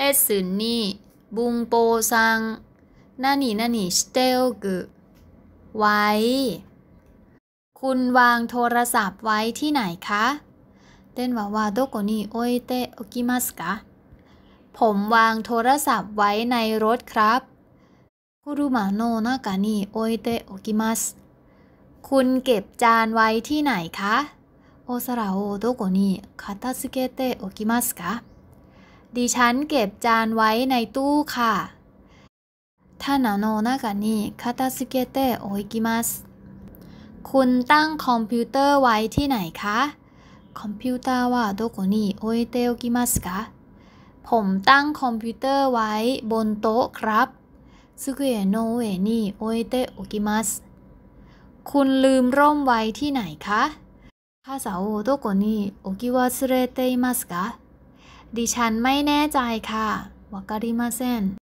เลสืนนี่บุงโปซังนั่นนี่นั่นนี่สเตลกไว้คุณวางโทรศัพท์ไว้ที่ไหนคะเต้นว่าว่าโดโกนี่โอเตโอกิมัสกะผมวางโทรศัพท์ไว้ในรถครับ คุรุมาโนนากานี่โอเตโอกิมัสคุณเก็บจานไว้ที่ไหนคะ โอซาราโอโดโกนี่คาตาสึเกเตโอกิมัสกะดิฉันเก็บจานไว้ในตู้ค่ะ棚の中น片นけておนี่คาาตตสสกิิเเอโมคุณตั้งคอมพิวเตอร์ไว้ที่ไหนคะ คอมพิวเตอร์ว่าโดโกนิโอเตโอกิมัสกะผมตั้งคอมพิวเตอร์ไว้บนโต๊ะครับ ซึเกโนเอนิโอเตโอกิมัสคุณลืมร่มไว้ที่ไหนคะ คาซาโอโดโกนิโอกิวาสเรเตมัสกะดิฉันไม่แน่ใจค่ะ วากาดิมาเซน